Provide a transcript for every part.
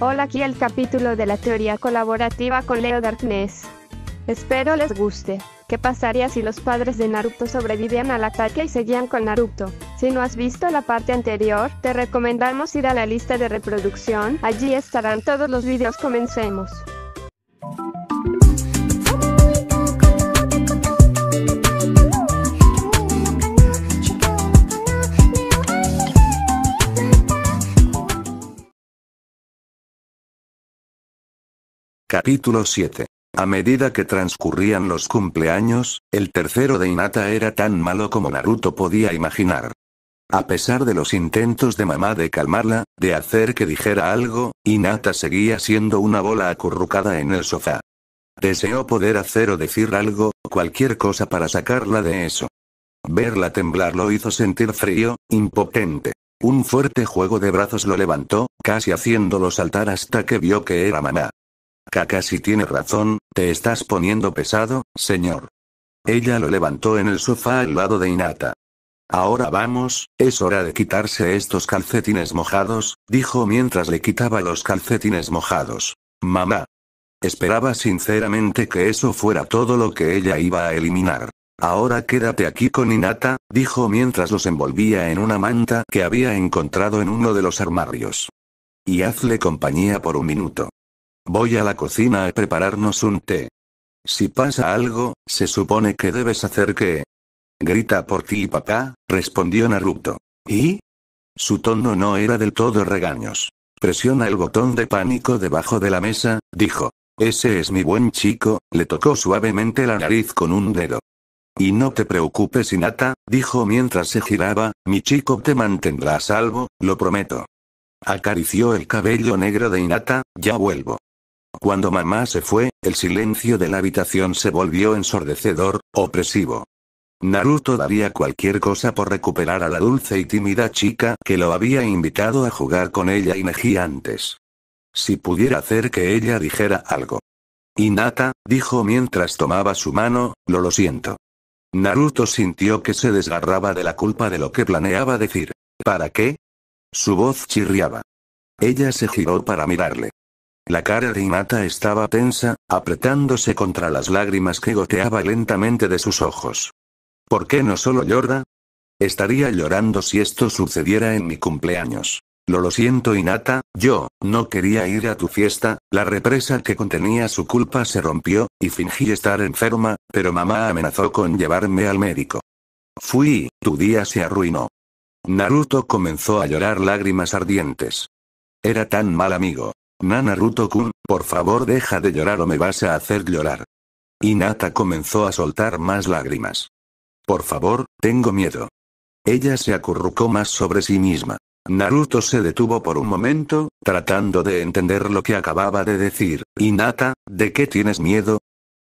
Hola aquí el capítulo de la teoría colaborativa con Leo Darkness. Espero les guste. ¿Qué pasaría si los padres de Naruto sobrevivían al ataque y seguían con Naruto? Si no has visto la parte anterior, te recomendamos ir a la lista de reproducción, allí estarán todos los videos comencemos. Capítulo 7. A medida que transcurrían los cumpleaños, el tercero de Inata era tan malo como Naruto podía imaginar. A pesar de los intentos de mamá de calmarla, de hacer que dijera algo, Inata seguía siendo una bola acurrucada en el sofá. Deseó poder hacer o decir algo, cualquier cosa para sacarla de eso. Verla temblar lo hizo sentir frío, impotente. Un fuerte juego de brazos lo levantó, casi haciéndolo saltar hasta que vio que era mamá. Casi tiene razón, te estás poniendo pesado, señor. Ella lo levantó en el sofá al lado de Inata. Ahora vamos, es hora de quitarse estos calcetines mojados, dijo mientras le quitaba los calcetines mojados. Mamá. Esperaba sinceramente que eso fuera todo lo que ella iba a eliminar. Ahora quédate aquí con Inata, dijo mientras los envolvía en una manta que había encontrado en uno de los armarios. Y hazle compañía por un minuto. Voy a la cocina a prepararnos un té. Si pasa algo, se supone que debes hacer que... Grita por ti, papá, respondió Naruto. ¿Y? Su tono no era del todo regaños. Presiona el botón de pánico debajo de la mesa, dijo. Ese es mi buen chico, le tocó suavemente la nariz con un dedo. Y no te preocupes, Inata, dijo mientras se giraba, mi chico te mantendrá a salvo, lo prometo. Acarició el cabello negro de Inata, ya vuelvo. Cuando mamá se fue, el silencio de la habitación se volvió ensordecedor, opresivo. Naruto daría cualquier cosa por recuperar a la dulce y tímida chica que lo había invitado a jugar con ella y Neji antes. Si pudiera hacer que ella dijera algo. Inata dijo mientras tomaba su mano, lo lo siento. Naruto sintió que se desgarraba de la culpa de lo que planeaba decir. ¿Para qué? Su voz chirriaba. Ella se giró para mirarle. La cara de Inata estaba tensa, apretándose contra las lágrimas que goteaba lentamente de sus ojos. ¿Por qué no solo llora? Estaría llorando si esto sucediera en mi cumpleaños. Lo lo siento Inata, yo, no quería ir a tu fiesta, la represa que contenía su culpa se rompió, y fingí estar enferma, pero mamá amenazó con llevarme al médico. Fui, tu día se arruinó. Naruto comenzó a llorar lágrimas ardientes. Era tan mal amigo. Nana Naruto kun por favor deja de llorar o me vas a hacer llorar. Inata comenzó a soltar más lágrimas. Por favor, tengo miedo. Ella se acurrucó más sobre sí misma. Naruto se detuvo por un momento, tratando de entender lo que acababa de decir. Inata, ¿de qué tienes miedo?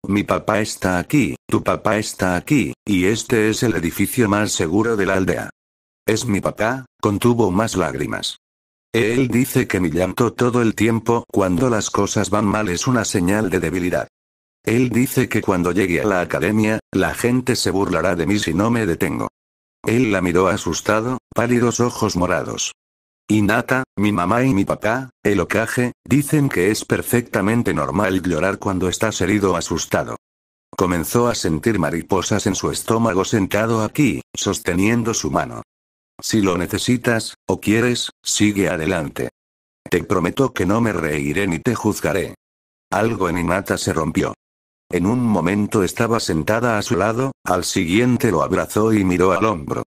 Mi papá está aquí, tu papá está aquí, y este es el edificio más seguro de la aldea. Es mi papá, contuvo más lágrimas. Él dice que mi llanto todo el tiempo cuando las cosas van mal es una señal de debilidad. Él dice que cuando llegue a la academia, la gente se burlará de mí si no me detengo. Él la miró asustado, pálidos ojos morados. Y Nata, mi mamá y mi papá, el ocaje, dicen que es perfectamente normal llorar cuando estás herido asustado. Comenzó a sentir mariposas en su estómago sentado aquí, sosteniendo su mano. Si lo necesitas, o quieres, sigue adelante. Te prometo que no me reiré ni te juzgaré. Algo en Inata se rompió. En un momento estaba sentada a su lado, al siguiente lo abrazó y miró al hombro.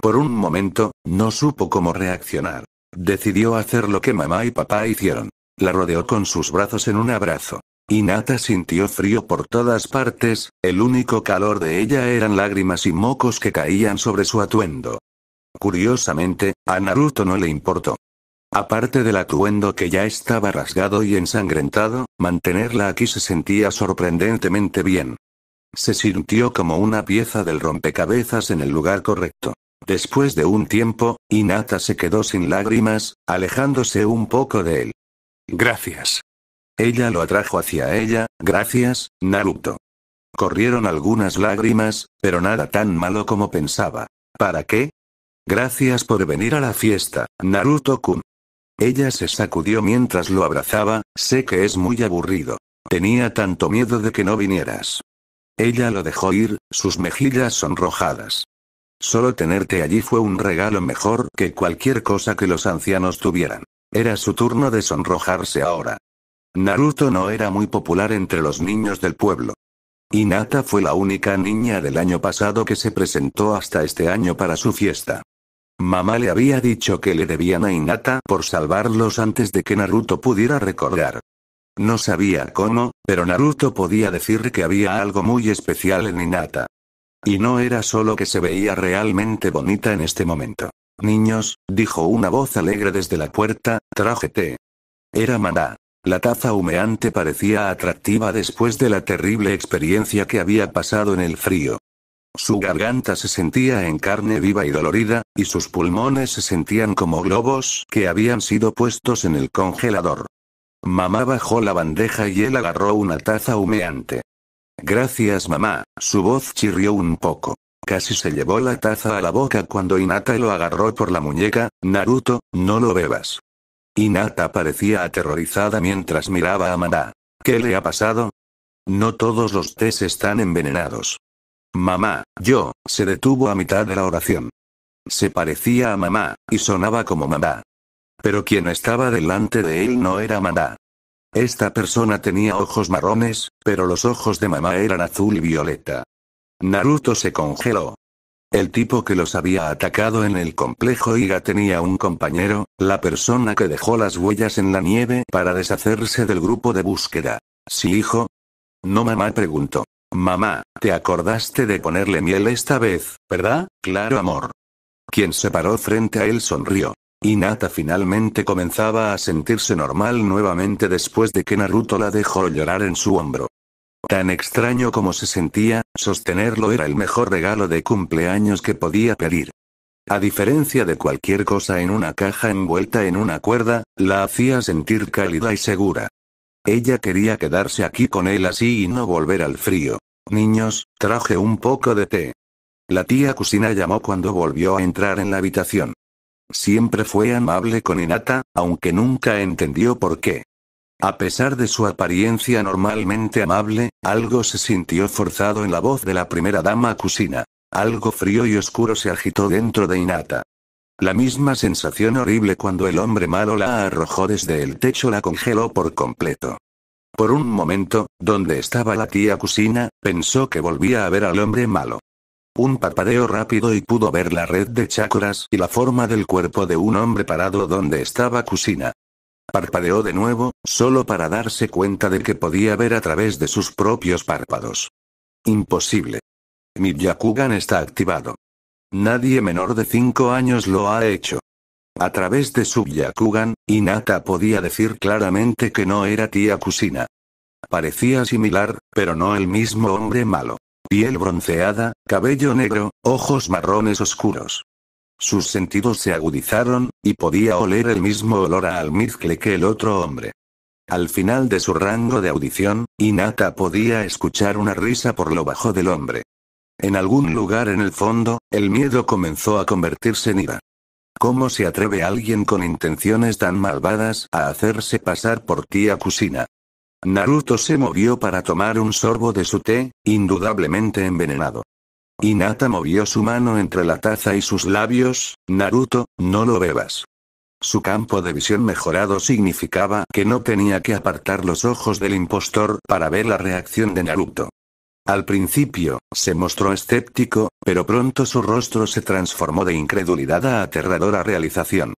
Por un momento, no supo cómo reaccionar. Decidió hacer lo que mamá y papá hicieron. La rodeó con sus brazos en un abrazo. Inata sintió frío por todas partes, el único calor de ella eran lágrimas y mocos que caían sobre su atuendo. Curiosamente, a Naruto no le importó. Aparte del atuendo que ya estaba rasgado y ensangrentado, mantenerla aquí se sentía sorprendentemente bien. Se sintió como una pieza del rompecabezas en el lugar correcto. Después de un tiempo, Inata se quedó sin lágrimas, alejándose un poco de él. Gracias. Ella lo atrajo hacia ella, gracias, Naruto. Corrieron algunas lágrimas, pero nada tan malo como pensaba. ¿Para qué? Gracias por venir a la fiesta, Naruto-kun. Ella se sacudió mientras lo abrazaba, sé que es muy aburrido. Tenía tanto miedo de que no vinieras. Ella lo dejó ir, sus mejillas sonrojadas. Solo tenerte allí fue un regalo mejor que cualquier cosa que los ancianos tuvieran. Era su turno de sonrojarse ahora. Naruto no era muy popular entre los niños del pueblo. Inata fue la única niña del año pasado que se presentó hasta este año para su fiesta. Mamá le había dicho que le debían a Hinata por salvarlos antes de que Naruto pudiera recordar. No sabía cómo, pero Naruto podía decir que había algo muy especial en Hinata. Y no era solo que se veía realmente bonita en este momento. Niños, dijo una voz alegre desde la puerta, trájete. Era Maná. La taza humeante parecía atractiva después de la terrible experiencia que había pasado en el frío. Su garganta se sentía en carne viva y dolorida, y sus pulmones se sentían como globos que habían sido puestos en el congelador. Mamá bajó la bandeja y él agarró una taza humeante. Gracias mamá, su voz chirrió un poco. Casi se llevó la taza a la boca cuando Inata lo agarró por la muñeca, Naruto, no lo bebas. Inata parecía aterrorizada mientras miraba a Maná. ¿Qué le ha pasado? No todos los tés están envenenados. Mamá, yo, se detuvo a mitad de la oración. Se parecía a mamá, y sonaba como mamá. Pero quien estaba delante de él no era mamá. Esta persona tenía ojos marrones, pero los ojos de mamá eran azul y violeta. Naruto se congeló. El tipo que los había atacado en el complejo Iga tenía un compañero, la persona que dejó las huellas en la nieve para deshacerse del grupo de búsqueda. ¿Sí hijo? No mamá preguntó. Mamá, te acordaste de ponerle miel esta vez, ¿verdad? Claro, amor. Quien se paró frente a él sonrió. Y Nata finalmente comenzaba a sentirse normal nuevamente después de que Naruto la dejó llorar en su hombro. Tan extraño como se sentía, sostenerlo era el mejor regalo de cumpleaños que podía pedir. A diferencia de cualquier cosa en una caja envuelta en una cuerda, la hacía sentir cálida y segura. Ella quería quedarse aquí con él así y no volver al frío. Niños, traje un poco de té. La tía Cusina llamó cuando volvió a entrar en la habitación. Siempre fue amable con Inata, aunque nunca entendió por qué. A pesar de su apariencia normalmente amable, algo se sintió forzado en la voz de la primera dama Cusina. Algo frío y oscuro se agitó dentro de Inata. La misma sensación horrible cuando el hombre malo la arrojó desde el techo la congeló por completo. Por un momento, donde estaba la tía Cusina, pensó que volvía a ver al hombre malo. Un parpadeo rápido y pudo ver la red de chakras y la forma del cuerpo de un hombre parado donde estaba Cusina. Parpadeó de nuevo, solo para darse cuenta de que podía ver a través de sus propios párpados. Imposible. Mi Yakugan está activado. Nadie menor de 5 años lo ha hecho. A través de su Yakugan, Inata podía decir claramente que no era tía Kusina. Parecía similar, pero no el mismo hombre malo. Piel bronceada, cabello negro, ojos marrones oscuros. Sus sentidos se agudizaron, y podía oler el mismo olor a almizcle que el otro hombre. Al final de su rango de audición, Inata podía escuchar una risa por lo bajo del hombre. En algún lugar en el fondo, el miedo comenzó a convertirse en ira. ¿Cómo se atreve alguien con intenciones tan malvadas a hacerse pasar por tía Kusina? Naruto se movió para tomar un sorbo de su té, indudablemente envenenado. Inata movió su mano entre la taza y sus labios, Naruto, no lo bebas. Su campo de visión mejorado significaba que no tenía que apartar los ojos del impostor para ver la reacción de Naruto. Al principio, se mostró escéptico, pero pronto su rostro se transformó de incredulidad a aterradora realización.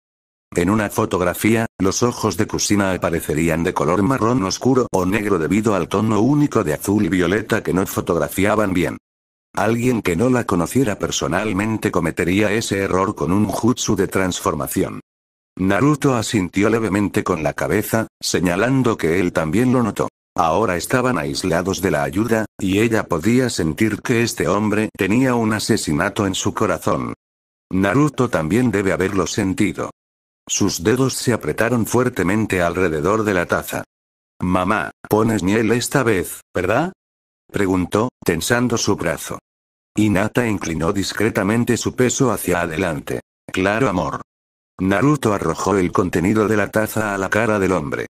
En una fotografía, los ojos de Kusina aparecerían de color marrón oscuro o negro debido al tono único de azul y violeta que no fotografiaban bien. Alguien que no la conociera personalmente cometería ese error con un jutsu de transformación. Naruto asintió levemente con la cabeza, señalando que él también lo notó. Ahora estaban aislados de la ayuda, y ella podía sentir que este hombre tenía un asesinato en su corazón. Naruto también debe haberlo sentido. Sus dedos se apretaron fuertemente alrededor de la taza. Mamá, pones miel esta vez, ¿verdad? preguntó, tensando su brazo. Inata inclinó discretamente su peso hacia adelante. Claro amor. Naruto arrojó el contenido de la taza a la cara del hombre.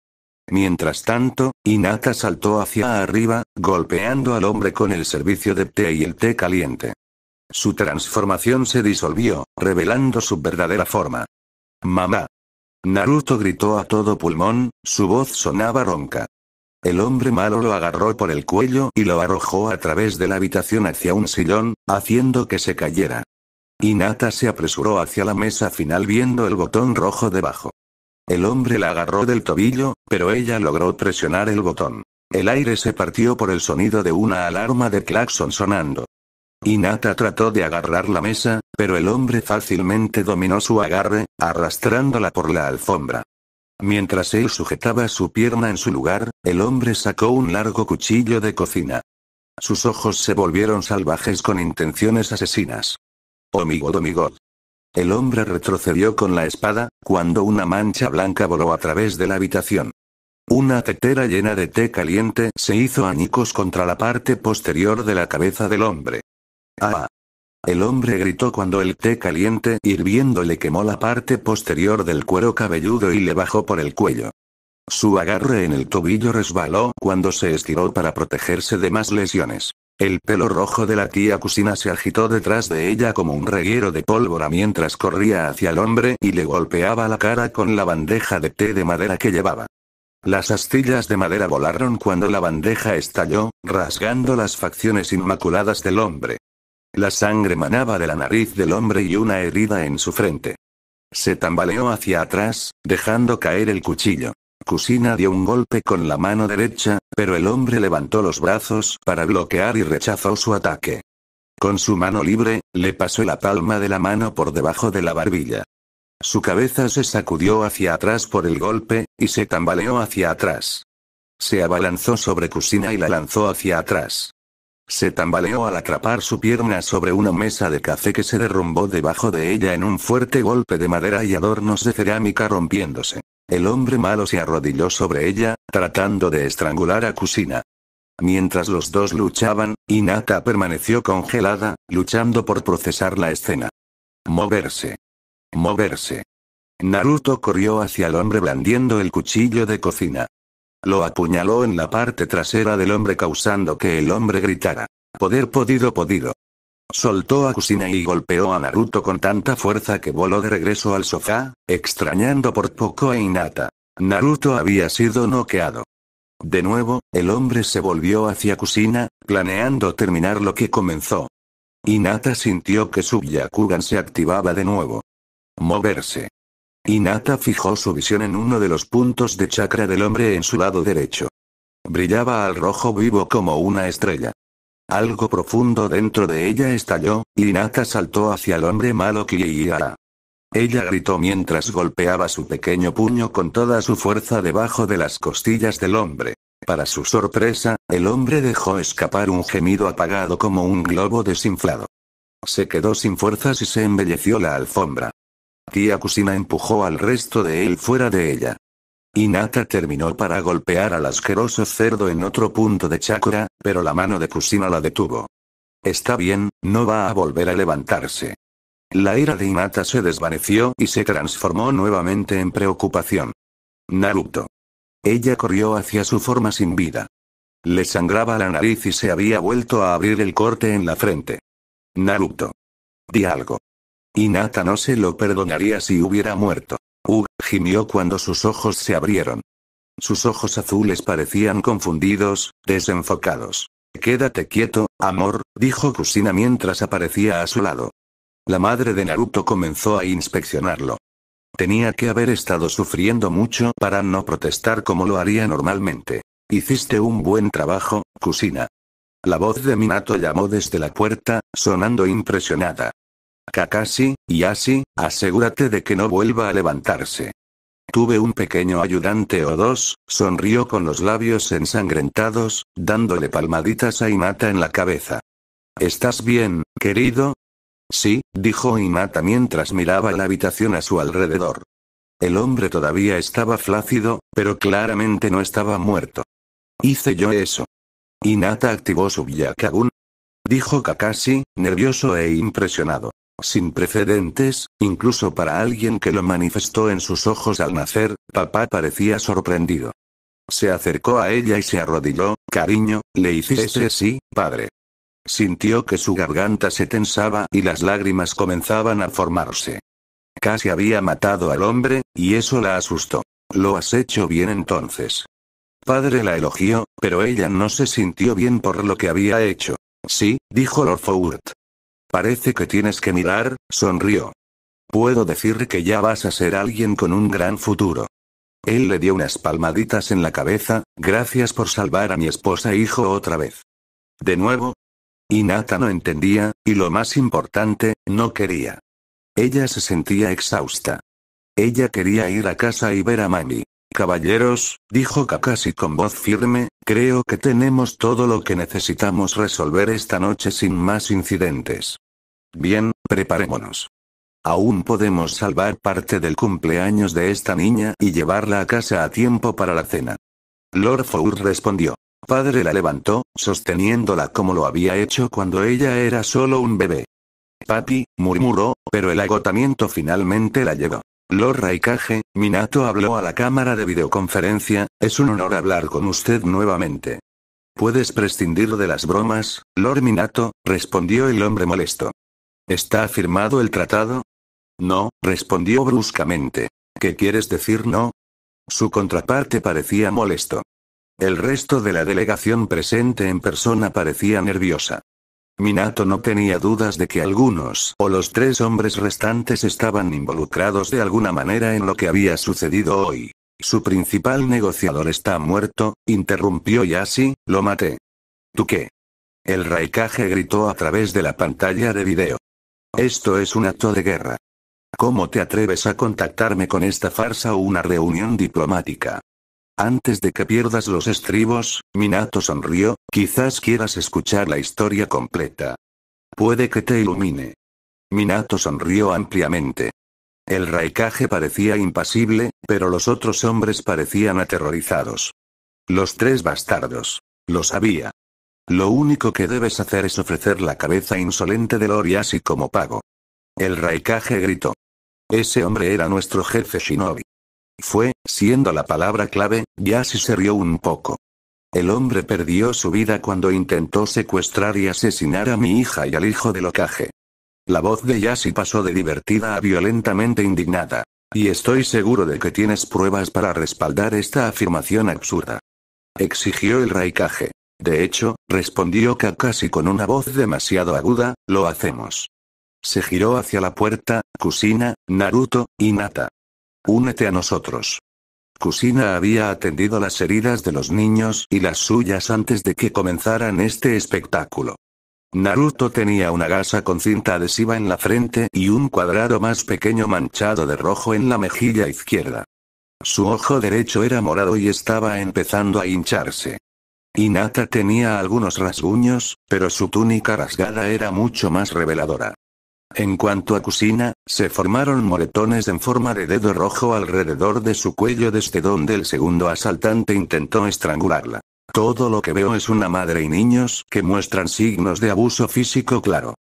Mientras tanto, Inata saltó hacia arriba, golpeando al hombre con el servicio de té y el té caliente. Su transformación se disolvió, revelando su verdadera forma. ¡Mamá! Naruto gritó a todo pulmón, su voz sonaba ronca. El hombre malo lo agarró por el cuello y lo arrojó a través de la habitación hacia un sillón, haciendo que se cayera. Inata se apresuró hacia la mesa final viendo el botón rojo debajo. El hombre la agarró del tobillo, pero ella logró presionar el botón. El aire se partió por el sonido de una alarma de claxon sonando. Inata trató de agarrar la mesa, pero el hombre fácilmente dominó su agarre, arrastrándola por la alfombra. Mientras él sujetaba su pierna en su lugar, el hombre sacó un largo cuchillo de cocina. Sus ojos se volvieron salvajes con intenciones asesinas. Omigod, omigod. El hombre retrocedió con la espada, cuando una mancha blanca voló a través de la habitación. Una tetera llena de té caliente se hizo añicos contra la parte posterior de la cabeza del hombre. Ah, ¡Ah! El hombre gritó cuando el té caliente hirviendo le quemó la parte posterior del cuero cabelludo y le bajó por el cuello. Su agarre en el tobillo resbaló cuando se estiró para protegerse de más lesiones. El pelo rojo de la tía Cusina se agitó detrás de ella como un reguero de pólvora mientras corría hacia el hombre y le golpeaba la cara con la bandeja de té de madera que llevaba. Las astillas de madera volaron cuando la bandeja estalló, rasgando las facciones inmaculadas del hombre. La sangre manaba de la nariz del hombre y una herida en su frente. Se tambaleó hacia atrás, dejando caer el cuchillo. Kusina dio un golpe con la mano derecha, pero el hombre levantó los brazos para bloquear y rechazó su ataque. Con su mano libre, le pasó la palma de la mano por debajo de la barbilla. Su cabeza se sacudió hacia atrás por el golpe, y se tambaleó hacia atrás. Se abalanzó sobre Kusina y la lanzó hacia atrás. Se tambaleó al atrapar su pierna sobre una mesa de café que se derrumbó debajo de ella en un fuerte golpe de madera y adornos de cerámica rompiéndose. El hombre malo se arrodilló sobre ella, tratando de estrangular a Kusina. Mientras los dos luchaban, Inata permaneció congelada, luchando por procesar la escena. Moverse. Moverse. Naruto corrió hacia el hombre blandiendo el cuchillo de cocina. Lo apuñaló en la parte trasera del hombre causando que el hombre gritara. Poder podido podido. Soltó a Kusina y golpeó a Naruto con tanta fuerza que voló de regreso al sofá, extrañando por poco a Inata. Naruto había sido noqueado. De nuevo, el hombre se volvió hacia Kusina, planeando terminar lo que comenzó. Inata sintió que su Yakugan se activaba de nuevo. Moverse. Inata fijó su visión en uno de los puntos de chakra del hombre en su lado derecho. Brillaba al rojo vivo como una estrella. Algo profundo dentro de ella estalló, y Nata saltó hacia el hombre malo que Ella gritó mientras golpeaba su pequeño puño con toda su fuerza debajo de las costillas del hombre. Para su sorpresa, el hombre dejó escapar un gemido apagado como un globo desinflado. Se quedó sin fuerzas y se embelleció la alfombra. Tía Kusina empujó al resto de él fuera de ella. Inata terminó para golpear al asqueroso cerdo en otro punto de chakra, pero la mano de Kusina la detuvo. Está bien, no va a volver a levantarse. La ira de Inata se desvaneció y se transformó nuevamente en preocupación. Naruto. Ella corrió hacia su forma sin vida. Le sangraba la nariz y se había vuelto a abrir el corte en la frente. Naruto. Di algo. Inata no se lo perdonaría si hubiera muerto. U gimió cuando sus ojos se abrieron. Sus ojos azules parecían confundidos, desenfocados. Quédate quieto, amor, dijo Kusina mientras aparecía a su lado. La madre de Naruto comenzó a inspeccionarlo. Tenía que haber estado sufriendo mucho para no protestar como lo haría normalmente. Hiciste un buen trabajo, Kusina. La voz de Minato llamó desde la puerta, sonando impresionada. Kakashi, y así, asegúrate de que no vuelva a levantarse. Tuve un pequeño ayudante o dos, sonrió con los labios ensangrentados, dándole palmaditas a Inata en la cabeza. ¿Estás bien, querido? Sí, dijo Inata mientras miraba la habitación a su alrededor. El hombre todavía estaba flácido, pero claramente no estaba muerto. Hice yo eso. Inata activó su Byakugan. Dijo Kakashi, nervioso e impresionado sin precedentes, incluso para alguien que lo manifestó en sus ojos al nacer, papá parecía sorprendido. Se acercó a ella y se arrodilló, cariño, le hiciste sí, padre. Sintió que su garganta se tensaba y las lágrimas comenzaban a formarse. Casi había matado al hombre, y eso la asustó. Lo has hecho bien entonces. Padre la elogió, pero ella no se sintió bien por lo que había hecho. Sí, dijo Lord Fowlt. Parece que tienes que mirar, sonrió. Puedo decir que ya vas a ser alguien con un gran futuro. Él le dio unas palmaditas en la cabeza, gracias por salvar a mi esposa e hijo otra vez. De nuevo. Inata no entendía, y lo más importante, no quería. Ella se sentía exhausta. Ella quería ir a casa y ver a Mami caballeros, dijo Kakashi con voz firme, creo que tenemos todo lo que necesitamos resolver esta noche sin más incidentes. Bien, preparémonos. Aún podemos salvar parte del cumpleaños de esta niña y llevarla a casa a tiempo para la cena. Lord Four respondió. Padre la levantó, sosteniéndola como lo había hecho cuando ella era solo un bebé. Papi, murmuró, pero el agotamiento finalmente la llegó. Lord Raikage, Minato habló a la cámara de videoconferencia, es un honor hablar con usted nuevamente. Puedes prescindir de las bromas, Lord Minato, respondió el hombre molesto. ¿Está firmado el tratado? No, respondió bruscamente. ¿Qué quieres decir no? Su contraparte parecía molesto. El resto de la delegación presente en persona parecía nerviosa. Minato no tenía dudas de que algunos o los tres hombres restantes estaban involucrados de alguna manera en lo que había sucedido hoy. Su principal negociador está muerto, interrumpió Yasi. lo maté. ¿Tú qué? El Raikage gritó a través de la pantalla de video. Esto es un acto de guerra. ¿Cómo te atreves a contactarme con esta farsa o una reunión diplomática? Antes de que pierdas los estribos, Minato sonrió, quizás quieras escuchar la historia completa. Puede que te ilumine. Minato sonrió ampliamente. El raikage parecía impasible, pero los otros hombres parecían aterrorizados. Los tres bastardos. Lo sabía. Lo único que debes hacer es ofrecer la cabeza insolente de así como pago. El raikage gritó. Ese hombre era nuestro jefe shinobi. Fue, siendo la palabra clave, Yasi se rió un poco. El hombre perdió su vida cuando intentó secuestrar y asesinar a mi hija y al hijo de Locaje. La voz de Yasi pasó de divertida a violentamente indignada. Y estoy seguro de que tienes pruebas para respaldar esta afirmación absurda. Exigió el Raikage. De hecho, respondió Kakashi con una voz demasiado aguda, lo hacemos. Se giró hacia la puerta, Kusina, Naruto, y Nata. Únete a nosotros. Kusina había atendido las heridas de los niños y las suyas antes de que comenzaran este espectáculo. Naruto tenía una gasa con cinta adhesiva en la frente y un cuadrado más pequeño manchado de rojo en la mejilla izquierda. Su ojo derecho era morado y estaba empezando a hincharse. Inata tenía algunos rasguños, pero su túnica rasgada era mucho más reveladora. En cuanto a Kusina, se formaron moretones en forma de dedo rojo alrededor de su cuello desde donde el segundo asaltante intentó estrangularla. Todo lo que veo es una madre y niños que muestran signos de abuso físico claro.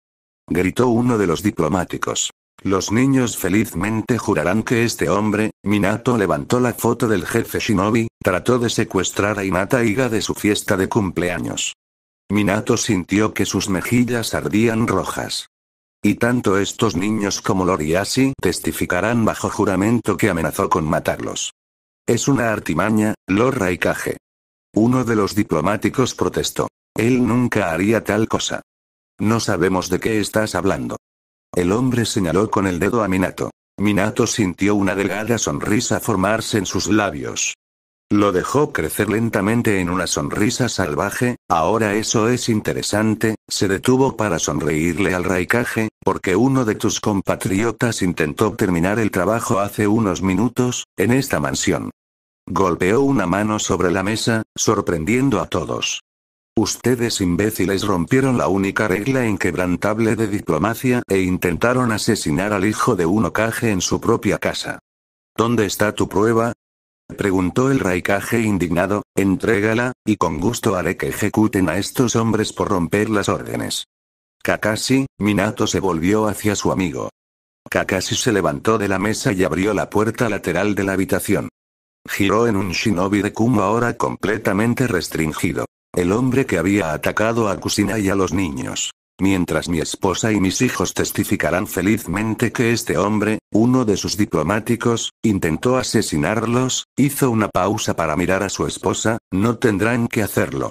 Gritó uno de los diplomáticos. Los niños felizmente jurarán que este hombre, Minato levantó la foto del jefe Shinobi, trató de secuestrar a Hinata Iga de su fiesta de cumpleaños. Minato sintió que sus mejillas ardían rojas. Y tanto estos niños como Loriasi testificarán bajo juramento que amenazó con matarlos. Es una artimaña, Lor Raikage. Uno de los diplomáticos protestó. Él nunca haría tal cosa. No sabemos de qué estás hablando. El hombre señaló con el dedo a Minato. Minato sintió una delgada sonrisa formarse en sus labios. Lo dejó crecer lentamente en una sonrisa salvaje, ahora eso es interesante, se detuvo para sonreírle al Raikage, porque uno de tus compatriotas intentó terminar el trabajo hace unos minutos, en esta mansión. Golpeó una mano sobre la mesa, sorprendiendo a todos. Ustedes imbéciles rompieron la única regla inquebrantable de diplomacia e intentaron asesinar al hijo de un ocaje en su propia casa. ¿Dónde está tu prueba? Preguntó el raicaje indignado, entrégala, y con gusto haré que ejecuten a estos hombres por romper las órdenes. Kakashi, Minato se volvió hacia su amigo. Kakashi se levantó de la mesa y abrió la puerta lateral de la habitación. Giró en un shinobi de Kumo ahora completamente restringido. El hombre que había atacado a Kusina y a los niños. Mientras mi esposa y mis hijos testificarán felizmente que este hombre, uno de sus diplomáticos, intentó asesinarlos, hizo una pausa para mirar a su esposa, no tendrán que hacerlo.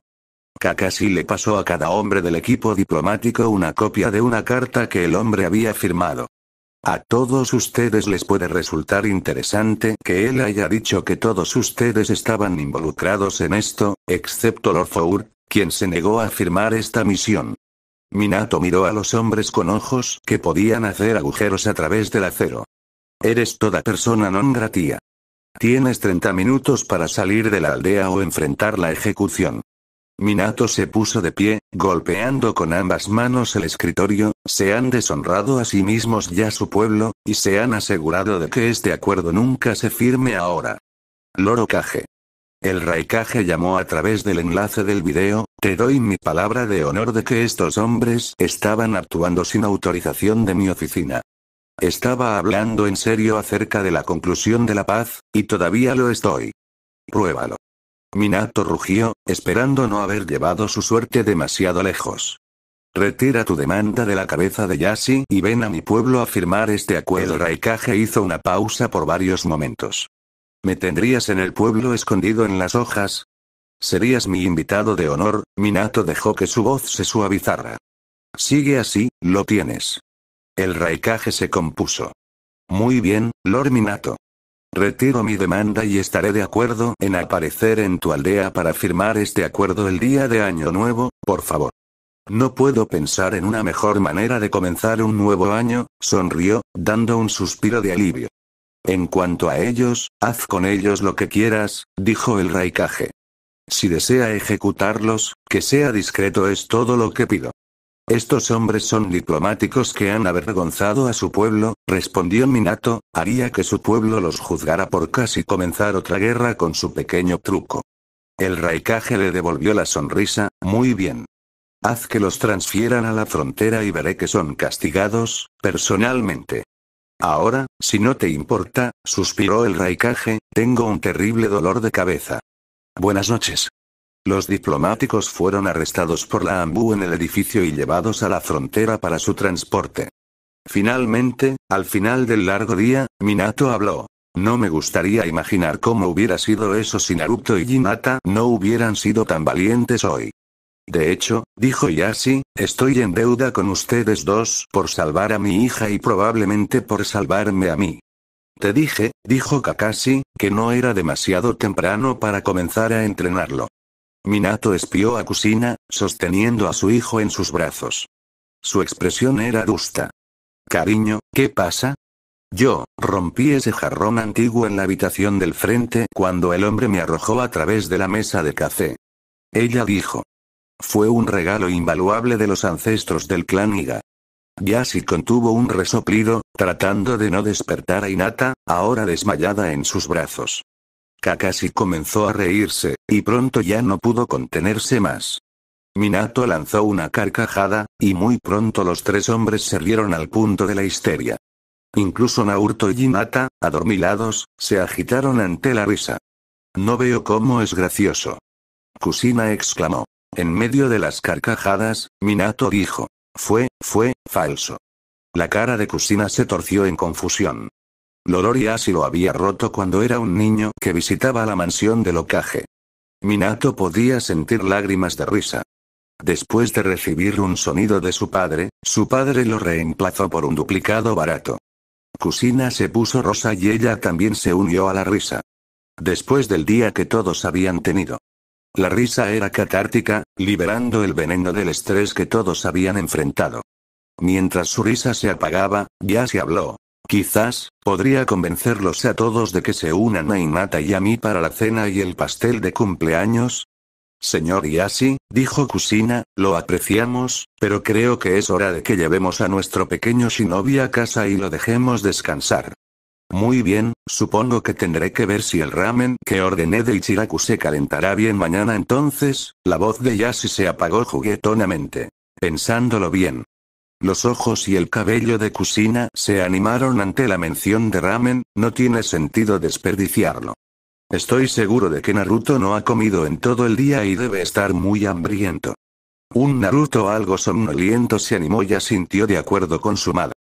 Kakashi le pasó a cada hombre del equipo diplomático una copia de una carta que el hombre había firmado. A todos ustedes les puede resultar interesante que él haya dicho que todos ustedes estaban involucrados en esto, excepto Lord Four, quien se negó a firmar esta misión. Minato miró a los hombres con ojos que podían hacer agujeros a través del acero. Eres toda persona non gratia. Tienes 30 minutos para salir de la aldea o enfrentar la ejecución. Minato se puso de pie, golpeando con ambas manos el escritorio, se han deshonrado a sí mismos ya su pueblo, y se han asegurado de que este acuerdo nunca se firme ahora. Loro Kage. El Raikage llamó a través del enlace del video, te doy mi palabra de honor de que estos hombres estaban actuando sin autorización de mi oficina. Estaba hablando en serio acerca de la conclusión de la paz, y todavía lo estoy. Pruébalo. Minato rugió, esperando no haber llevado su suerte demasiado lejos. Retira tu demanda de la cabeza de Yashi y ven a mi pueblo a firmar este acuerdo. Raikage hizo una pausa por varios momentos. ¿Me tendrías en el pueblo escondido en las hojas? Serías mi invitado de honor, Minato dejó que su voz se suavizara. Sigue así, lo tienes. El Raikage se compuso. Muy bien, Lord Minato. Retiro mi demanda y estaré de acuerdo en aparecer en tu aldea para firmar este acuerdo el día de Año Nuevo, por favor. No puedo pensar en una mejor manera de comenzar un nuevo año, sonrió, dando un suspiro de alivio. En cuanto a ellos, haz con ellos lo que quieras, dijo el raikaje. Si desea ejecutarlos, que sea discreto es todo lo que pido. Estos hombres son diplomáticos que han avergonzado a su pueblo, respondió Minato, haría que su pueblo los juzgara por casi comenzar otra guerra con su pequeño truco. El Raikage le devolvió la sonrisa, muy bien. Haz que los transfieran a la frontera y veré que son castigados, personalmente. Ahora, si no te importa, suspiró el Raikage, tengo un terrible dolor de cabeza. Buenas noches. Los diplomáticos fueron arrestados por la AMBU en el edificio y llevados a la frontera para su transporte. Finalmente, al final del largo día, Minato habló. No me gustaría imaginar cómo hubiera sido eso si Naruto y Jinata no hubieran sido tan valientes hoy. De hecho, dijo Yashi, estoy en deuda con ustedes dos por salvar a mi hija y probablemente por salvarme a mí. Te dije, dijo Kakashi, que no era demasiado temprano para comenzar a entrenarlo. Minato espió a Kusina, sosteniendo a su hijo en sus brazos. Su expresión era adusta. Cariño, ¿qué pasa? Yo, rompí ese jarrón antiguo en la habitación del frente cuando el hombre me arrojó a través de la mesa de café. Ella dijo. Fue un regalo invaluable de los ancestros del clan Iga. Yasi contuvo un resoplido, tratando de no despertar a Inata, ahora desmayada en sus brazos. Kakashi comenzó a reírse, y pronto ya no pudo contenerse más. Minato lanzó una carcajada, y muy pronto los tres hombres se rieron al punto de la histeria. Incluso Naurto y Jinata, adormilados, se agitaron ante la risa. No veo cómo es gracioso. Kusina exclamó. En medio de las carcajadas, Minato dijo. Fue, fue, falso. La cara de Kusina se torció en confusión y Asi lo había roto cuando era un niño que visitaba la mansión de locaje. Minato podía sentir lágrimas de risa. Después de recibir un sonido de su padre, su padre lo reemplazó por un duplicado barato. Kusina se puso rosa y ella también se unió a la risa. Después del día que todos habían tenido. La risa era catártica, liberando el veneno del estrés que todos habían enfrentado. Mientras su risa se apagaba, ya se habló. Quizás, Podría convencerlos a todos de que se unan a Inata y a mí para la cena y el pastel de cumpleaños. Señor Yasi, dijo Kusina, lo apreciamos, pero creo que es hora de que llevemos a nuestro pequeño shinobi a casa y lo dejemos descansar. Muy bien, supongo que tendré que ver si el ramen que ordené de Ichiraku se calentará bien mañana entonces, la voz de Yasi se apagó juguetonamente. Pensándolo bien, los ojos y el cabello de Kusina se animaron ante la mención de ramen, no tiene sentido desperdiciarlo. Estoy seguro de que Naruto no ha comido en todo el día y debe estar muy hambriento. Un Naruto algo somnoliento se animó y asintió de acuerdo con su madre.